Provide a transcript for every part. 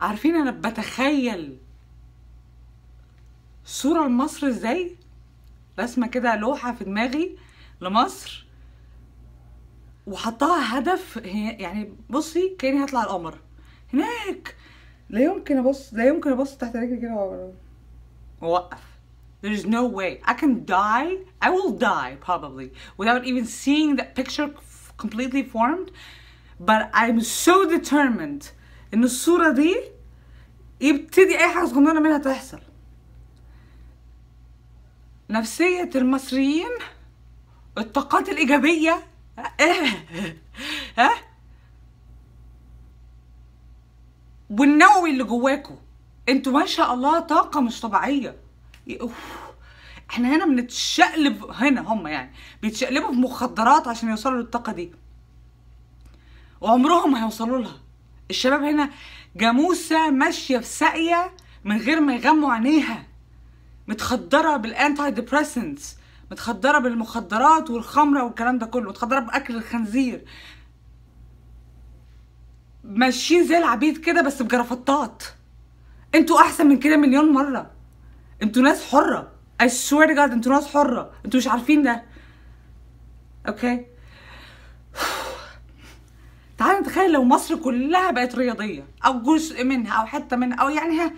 عارفين انا بتخيل صورة لمصر ازاي رسمة كده لوحة في دماغي لمصر وحطها هدف يعني بصي كاني هطلع القمر هناك لا يمكن ابص لا يمكن ابص تحت رجلي كده واوقف is no way. I can die. I will die probably without even seeing that picture completely formed. But I'm so determined ان الصورة دي يبتدي اي حاجة صغننة منها تحصل نفسية المصريين الطاقات الإيجابية ها والنووي اللي جواكوا انتوا ما شاء الله طاقة مش طبيعية اوف احنا هنا بنتشقلب هنا هم يعني بيتشقلبوا في مخدرات عشان يوصلوا للطاقة دي وعمرهم ما هيوصلوا لها الشباب هنا جاموسة ماشية في ساقية من غير ما يغموا عينيها متخدرة بالانتي ديبريسنتس متخدرة بالمخدرات والخمرة والكلام ده كله متخدرة بأكل الخنزير ماشيين زي العبيد كده بس بجرافطات انتوا احسن من كده مليون مرة انتوا ناس حرة I swear to God انتوا ناس حرة انتوا مش عارفين ده اوكي okay. تعالوا نتخيل لو مصر كلها بقت رياضيه او جزء منها او حته منها او يعني ها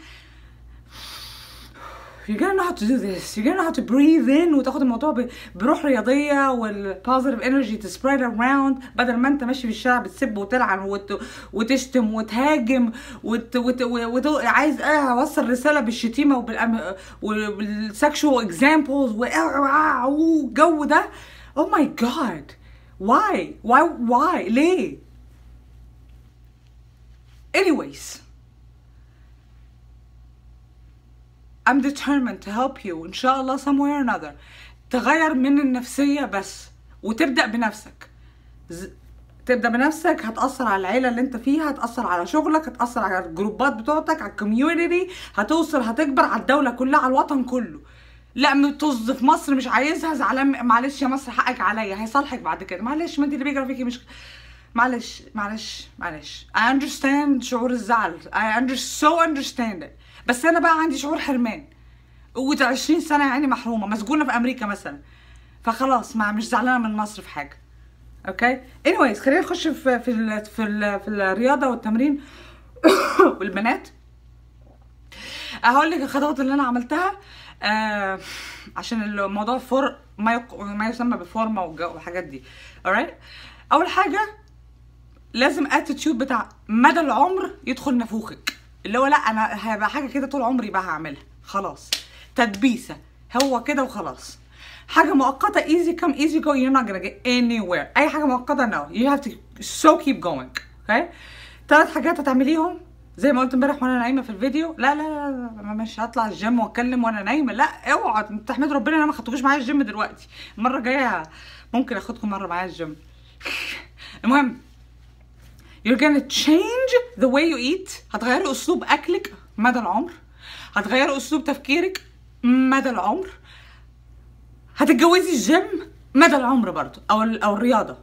you gotta know how to do this you gotta know how to breathe in وتاخد الموضوع بروح رياضيه والبوزيتيف انرجي spread اراوند بدل ما انت ماشي في الشارع بتسب وتلعن وت... وتشتم وتهاجم وت... وت... وت... عايز اوصل رساله بالشتيمه وبالأم... وبالسكشوال اكزامبلز والجو ده oh my god why why why ليه anyways I'm determined to help you إن شاء الله somewhere or another تغير من النفسية بس وتبدأ بنفسك ز... تبدا بنفسك هتاثر على العيله اللي انت فيها هتاثر على شغلك هتاثر على الجروبات بتوعتك على الكوميونتي هتوصل هتكبر على الدوله كلها على الوطن كله لا طز في مصر مش عايزها زعلان معلش يا مصر حقك عليا هيصالحك بعد كده معلش ما انت اللي بيجرى فيكي مش معلش معلش معلش I understand شعور الزعل I under so understand it بس أنا بقى عندي شعور حرمان قوة 20 سنة يعني محرومة مسجونة في أمريكا مثلا فخلاص ما مش زعلانة من مصر في حاجة اوكي anyways خلينا نخش في في الـ في, الـ في الرياضة والتمرين والبنات هقول لك الخطوات اللي انا عملتها آه عشان الموضوع فور ما, يق... ما يسمى بفورمه والحاجات دي alright اول حاجه لازم اتيتيود بتاع مدى العمر يدخل نافوخك اللي هو لا انا هبقى حاجه كده طول عمري بقى هعملها خلاص تدبيسه هو كده وخلاص حاجه مؤقته ايزي كم ايزي جو يو نوت اني وير اي حاجه مؤقته نو يو هاف تو سو كيب جوينج اوكي ثلاث حاجات هتعمليهم زي ما قلت امبارح وانا نايمه في الفيديو لا لا لا, لا مش هطلع الجيم واتكلم وانا نايمه لا اوعى تحمد ربنا انا ما خدتكوش معايا الجيم دلوقتي المره الجايه ممكن اخدكم مره معايا الجيم المهم you're gonna change the way you eat هتغيري اسلوب اكلك مدى العمر هتغيري اسلوب تفكيرك مدى العمر هتتجوزي الجيم مدى العمر برضو او او الرياضه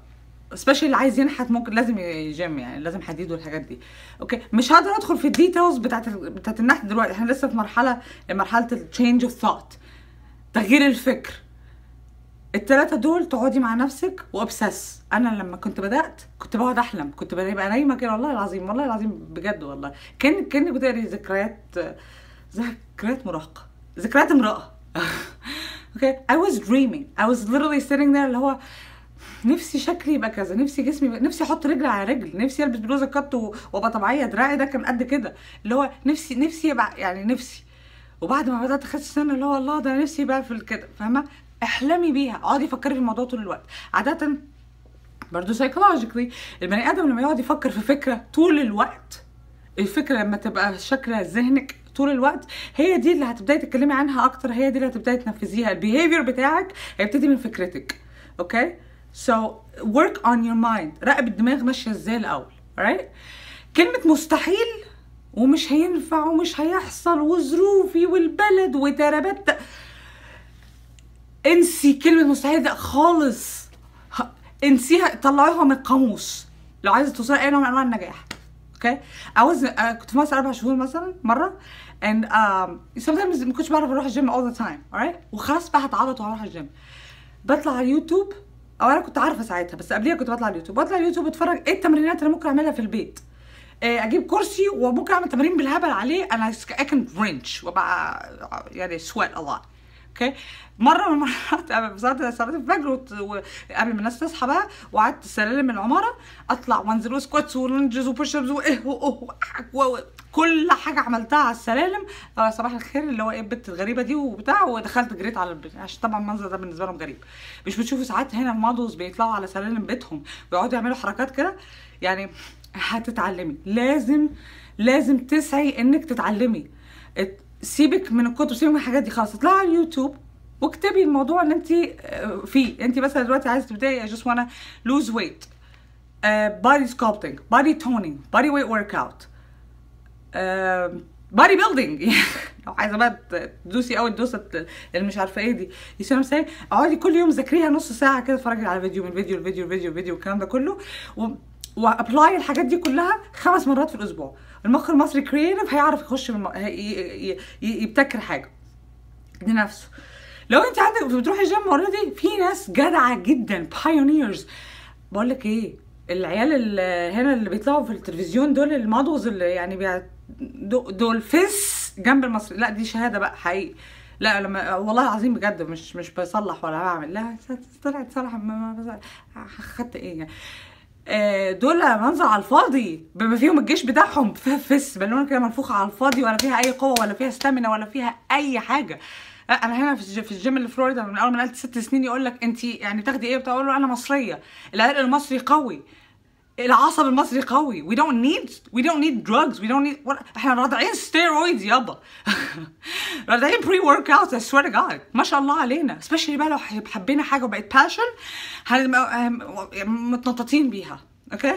سبيشال اللي عايز ينحت ممكن لازم يجيم يعني لازم حديد والحاجات دي اوكي مش هقدر ادخل في الديتيلز بتاعت بتاعت النحت دلوقتي احنا لسه في مرحله مرحله التشينج اوف ثوت تغيير الفكر التلاتة دول تقعدي مع نفسك وابسس انا لما كنت بدات كنت بقعد احلم كنت ببقى نايمه كده والله العظيم والله العظيم بجد والله كان كان بتقري ذكريات ذكريات مراهقه ذكريات امراه اوكي اي واز دريمينج اي واز literally sitting there اللي هو نفسي شكلي يبقى كذا نفسي جسمي يبقى نفسي احط رجل على رجل نفسي البس بلوزه كات وابقى طبيعيه دراعي ده كان قد كده اللي هو نفسي نفسي يبقى يعني نفسي وبعد ما بدات اخس سنه اللي هو الله ده نفسي بقى في كده فاهمه احلمي بيها اقعدي فكري في الموضوع طول الوقت عاده برضه سايكولوجيكلي البني ادم لما يقعد يفكر في فكره طول الوقت الفكره لما تبقى شكلها ذهنك طول الوقت هي دي اللي هتبداي تتكلمي عنها اكتر هي دي اللي هتبداي تنفذيها البيهيفير بتاعك هيبتدي من فكرتك اوكي سو ورك اون يور مايند راقب الدماغ ماشيه ازاي الاول right كلمه مستحيل ومش هينفع ومش هيحصل وظروفي والبلد وتربت انسي كلمه مستحيل ده خالص انسيها طلعوها من القاموس لو عايزه توصلي اي نوع من انواع النجاح اوكي okay. uh, آه، كنت في مصر اربع شهور مثلا مره and سم sometimes ما كنتش بعرف اروح الجيم all the time alright وخلاص بقى هتعبط وهروح الجيم بطلع على اليوتيوب او انا كنت عارفه ساعتها بس قبليها كنت بطلع على اليوتيوب بطلع على اليوتيوب اتفرج ايه التمرينات اللي ممكن اعملها في البيت آه، اجيب كرسي وممكن اعمل تمارين بالهبل عليه انا I can wrench وابقى يعني sweat a lot اوكي مره من المرات قبل صلاه صلاه الفجر وقبل ما الناس تصحى بقى وقعدت سلالم العماره اطلع وانزل وسكواتس ولنجز وبوش ابس واه واه كل حاجه عملتها على السلالم آه، صباح الخير اللي هو ايه البت الغريبه دي وبتاع ودخلت جريت على البيت عشان طبعا المنظر ده بالنسبه لهم غريب مش بتشوفوا ساعات هنا المادوز بيطلعوا على سلالم بيتهم ويقعدوا يعملوا حركات كده يعني هتتعلمي لازم لازم تسعي انك تتعلمي سيبك من الكتب سيبك من الحاجات دي خلاص اطلعي على اليوتيوب واكتبي الموضوع اللي انت آه، فيه انت مثلا دلوقتي عايزه تبداي اي جاست وانا لوز ويت بادي سكولبتنج بادي تونينج بادي ويت ورك اوت بادي بيلدينج لو عايزه بقى تدوسي قوي الدوسه اللي مش عارفه ايه دي يو سي ام اقعدي كل يوم ذاكريها نص ساعه كده اتفرجي على فيديو من فيديو لفيديو لفيديو لفيديو والكلام ده كله وابلاي الحاجات دي كلها خمس مرات في الاسبوع المخ المصري كرييتيف هيعرف يخش هي... يبتكر حاجه لنفسه لو انت عندك بتروحي جيم اوريدي في ناس جدعه جدا بايونيرز بقول لك ايه العيال اللي هنا اللي بيطلعوا في التلفزيون دول المضغز اللي يعني دول فس جنب المصري لا دي شهاده بقى حقيقي لا لما والله العظيم بجد مش مش بصلح ولا بعمل لا طلعت صالح خدت ايه يعني آه، دول منظر على الفاضي بما فيهم الجيش بتاعهم فس بالونه كده منفوخه على الفاضي ولا فيها اي قوه ولا فيها ستامنا ولا فيها اي حاجه آه، انا هنا في الجيم اللي في فلوريدا من اول ما نقلت ست سنين يقول لك انت يعني بتاخدي ايه بتقول له انا مصريه العرق المصري قوي العصب المصري قوي we don't need we don't need drugs we don't need احنا راضعين ستيرويدز يابا راضعين بري ورك اوت I swear to God ما شاء الله علينا especially بقى لو حبينا حاجه وبقت passion هن... متنططين بيها اوكي okay?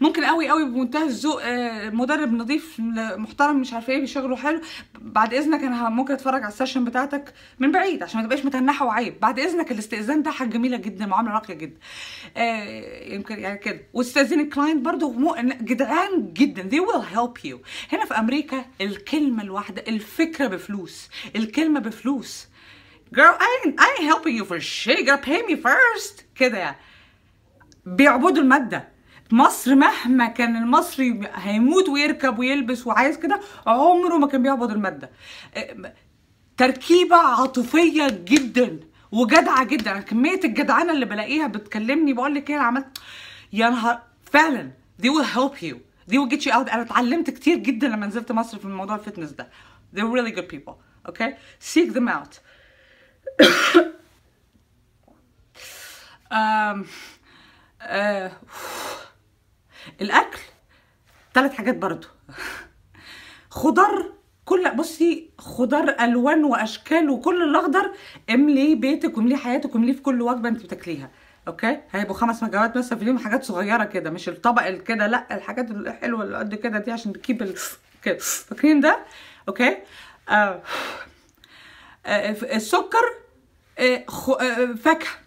ممكن قوي قوي بمنتهى الذوق آه، مدرب نظيف محترم مش عارفه ايه بيشغله حلو بعد اذنك انا ممكن اتفرج على السيشن بتاعتك من بعيد عشان ما تبقاش متنحه وعيب بعد اذنك الاستئذان ده حاجه جميله جدا معامله راقيه جدا آه، يمكن يعني كده واستاذن الكلاينت برده جدعان جدا they will help you هنا في امريكا الكلمه الواحده الفكره بفلوس الكلمه بفلوس girl I ain't, I ain't helping you for shit you gotta pay me first كده يعني بيعبدوا الماده مصر مهما كان المصري هيموت ويركب ويلبس وعايز كده عمره ما كان بيعبد الماده أه، تركيبه عاطفيه جدا وجدعه جدا كميه الجدعانه اللي بلاقيها بتكلمني بقول لك ايه انا عملت يا نهار فعلا they will help you they will get you out انا اتعلمت كتير جدا لما نزلت مصر في موضوع الفتنس ده they really good people okay seek them out um, uh, الاكل ثلاث حاجات برضو خضار كل بصي خضار الوان واشكال وكل الاخضر املي بيتك واملي حياتك واملي في كل وجبه انت بتاكليها اوكي هيبقوا خمس مجوات مثلا في اليوم حاجات صغيره كده مش الطبق كده لا الحاجات الحلوه اللي قد كده دي عشان تكيب كده فاكرين ده اوكي آه. آه السكر آه, آه، فاكهه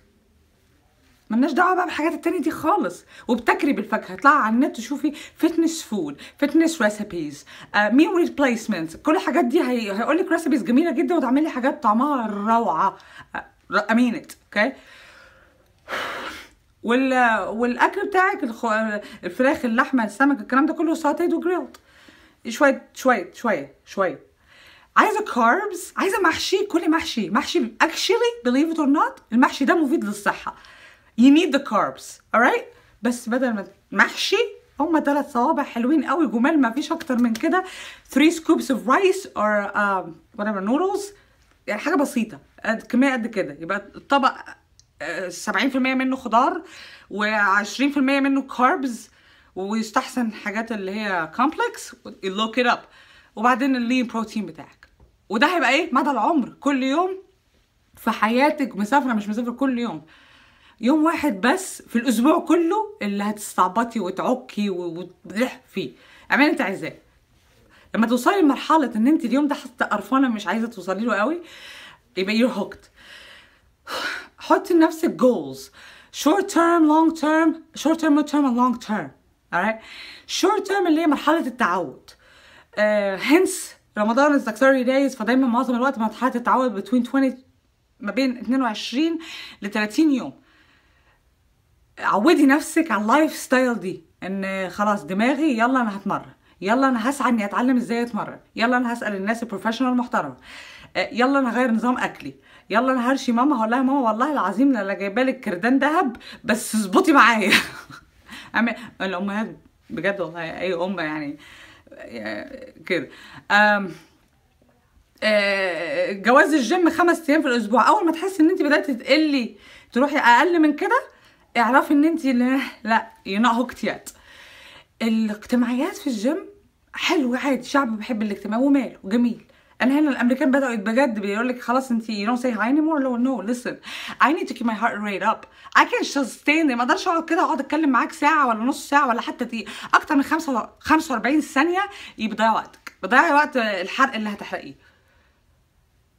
ملناش دعوه بقى بالحاجات التانية دي خالص وابتكري بالفاكهه اطلعي على النت وشوفي فتنس فود فتنس ريسبيز ميل ريبليسمنت كل الحاجات دي هي... هيقول لك ريسبيز جميله جدا وتعملي حاجات طعمها روعه امينت آه، اوكي وال والاكل بتاعك الخ... الفراخ اللحمه السمك الكلام ده كله ساتيد وجريلد شويه شويه شويه شويه عايزه كاربز عايزه محشي كل محشي محشي اكشلي بليف ات اور نوت المحشي ده مفيد للصحه you need the carbs alright بس بدل ما محشي هما ثلاث صوابع حلوين قوي جمال ما فيش اكتر من كده 3 scoops of rice or uh, whatever noodles يعني حاجه بسيطه قد كميه قد كده يبقى الطبق 70% آه، منه خضار و20% منه كاربز ويستحسن حاجات اللي هي كومبلكس لوك ات اب وبعدين اللين بروتين بتاعك وده هيبقى ايه مدى العمر كل يوم في حياتك مسافره مش مسافره كل يوم يوم واحد بس في الاسبوع كله اللي هتستعبطي وتعكي وتضح فيه اعملي انت عايزاه لما توصلي لمرحله ان انت اليوم ده حتى قرفانه مش عايزه توصلي له قوي يبقى يور هوكت حطي لنفسك جولز شورت تيرم لونج تيرم شورت تيرم مود تيرم and تيرم term alright اللي هي مرحله التعود uh, رمضان از like دايز فدايما معظم الوقت مرحله التعود بين 20 ما بين 22 ل 30 يوم عودي نفسك على اللايف ستايل دي ان خلاص دماغي يلا انا هتمرن يلا انا هسعى اني اتعلم ازاي اتمرن يلا انا هسال الناس البروفيشنال محترمه آه، يلا انا هغير نظام اكلي يلا انا هرشي ماما هقول لها ماما والله العظيم انا جايبه لك كردان ذهب بس اظبطي معايا الامهات بجد والله اي ام يعني آه، كده آه، جواز الجيم خمس ايام في الاسبوع اول ما تحسي ان انت بدات تقلي تروحي اقل من كده اعرفي ان انت لا هوكت كتير الاجتماعيات في الجيم حلو عادي شعب بحب الاجتماع وماله جميل انا هنا الامريكان بداوا بجد بيقول لك خلاص انت يو دونت سي هاي اني مور نو ليسن اي نيد تو keep ماي هارت ريت اب اي كان سستين ما اقدرش اقعد كده اقعد اتكلم معاك ساعه ولا نص ساعه ولا حتى دي اكتر من 45 ثانيه يبدا وقتك بضيع وقت الحرق اللي هتحرقيه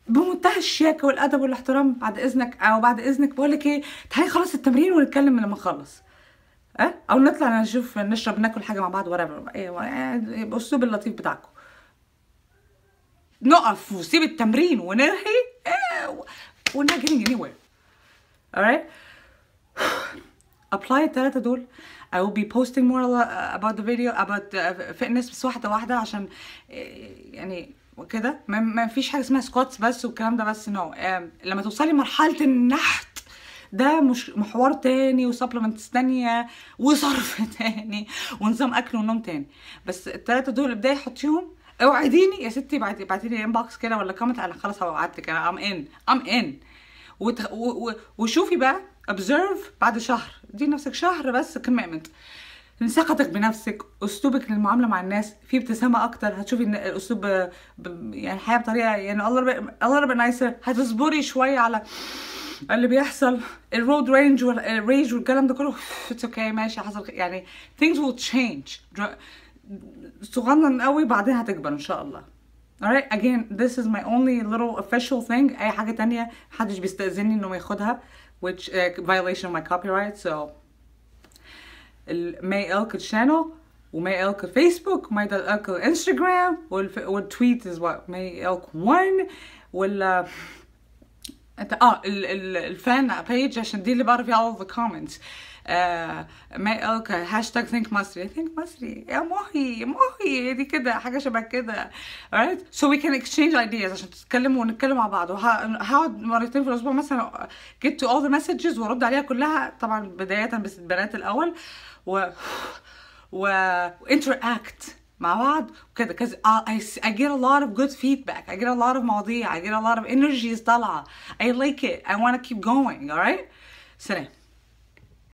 بمنتهى الشياكه والادب والاحترام بعد اذنك او بعد اذنك بقول لك ايه تعالي خلص التمرين ونتكلم لما نخلص اه او نطلع نشوف نشرب ناكل حاجه مع بعض ورا ايه باسلوب يعني اللطيف بتاعكم نقف وسيب التمرين ونرهي ايه ونجري anywhere alright apply التلاتة دول I will be posting more uh, about the video about uh, fitness بس واحدة واحدة عشان آه، يعني وكده ما فيش حاجة اسمها سكواتس بس والكلام ده بس نو no. لما توصلي مرحلة النحت ده مش محور تاني وسبلمنتس تانية وصرف تاني ونظام اكل ونوم تاني بس التلاتة دول ابداي حطيهم اوعديني يا ستي ابعتي ابعتي لي انبوكس كده ولا كومنت على خلاص هبقى وعدتك انا ام ان ام ان وشوفي بقى observe بعد شهر دي نفسك شهر بس commitment ثقتك بنفسك اسلوبك للمعامله مع الناس في ابتسامه اكتر هتشوفي ان الاسلوب يعني الحياه بطريقه يعني الله رب الله نايسر هتصبري شويه على اللي بيحصل الرود رينج والريج والكلام ده كله اتس اوكي okay, ماشي حصل يعني things will change صغنن قوي بعدين هتكبر ان شاء الله alright again this is my only little official thing اي حاجه تانية محدش بيستاذني انه ياخدها which uh, violation of my copyright. So, may Elka channel, may Elka Facebook, may Elka Instagram, or tweet is what may Elka one, will. Uh, اه الفان بيج عشان دي اللي بعرف يعوض الكومنتس آه، اوكي هاشتاج ثينك مصري ثينك مصري يا محي محي دي كده حاجه شبه كده right so we can exchange ideas عشان تتكلموا ونتكلم مع بعض وهقعد مرتين في الاسبوع مثلا get to all the messages وارد عليها كلها طبعا بدايه بس البنات الاول و و interact مع بعض وكده كذا I, I get a lot of good feedback I get a lot of مواضيع I get a lot of energies طالعة I like it I ونا كيب keep going alright سلام